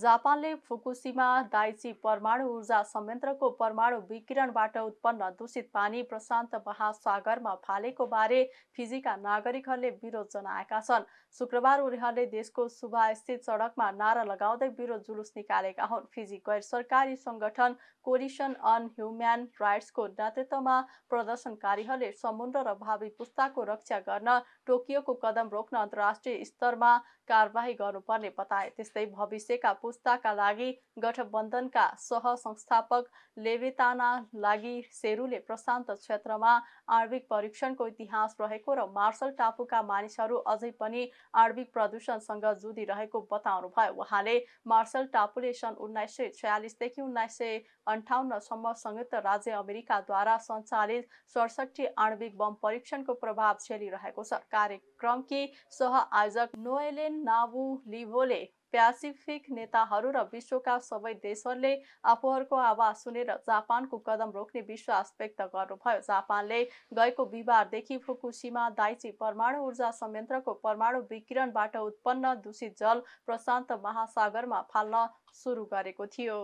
जापानले फुकुसीमा Daiichi परमाणु ऊर्जा संयन्त्रको परमाणु विकिरणबाट उत्पन्न दूषित पानी प्रशान्त महासागरमा फालेको बारे फिजीका नागरिकहरूले विरोध जनाएका छन् शुक्रबार उनीहरूले देशको स्थित सडकमा नारा लगाउँदै विरोध जुलुस निकालेका हुन् फिजी गैर सरकारी सङ्गठन कोरिसन अन ह्युम्यान राइट्सको नेतृत्वमा प्रदर्शनकारीहरूले समुद्र र भावी पुस्ताको रक्षा गर्न टोकियोको कदम रोक्न अन्तर्राष्ट्रिय स्तरमा कारवाही गर्नुपर्ने बताए त्यस्तै भविष्यका पुस्ताका लागि गठबन्धनका सह संस्थापक लेबेताना लागि सेरुले प्रशान्त क्षेत्रमा आणविक परीक्षणको इतिहास रहेको र मार्सल टापुका मानिसहरू अझै पनि आणविक प्रदूषणसँग जुधिरहेको बताउनुभयो उहाँले मार्सल टापुले सन् उन्नाइस सय छयालिसदेखि उन्नाइस सय अन्ठाउन्नसम्म संयुक्त राज्य अमेरिकाद्वारा सञ्चालित सडसठी आणविक बम परीक्षणको प्रभाव झेलिरहेको छ कार्यक्रमकी सह आयोजक नोएलेन नावु लिभोले प्यासिफिक नेताहरू र विश्वका सबै देशहरूले आफूहरूको आवाज सुनेर जापानको कदम रोक्ने विश्वास व्यक्त गर्नुभयो जापानले गएको बिहिबारदेखि फुकुसीमा दाइची परमाणु ऊर्जा संयन्त्रको परमाणु विकिरणबाट उत्पन्न दूषित जल प्रशान्त महासागरमा फाल्न सुरु गरेको थियो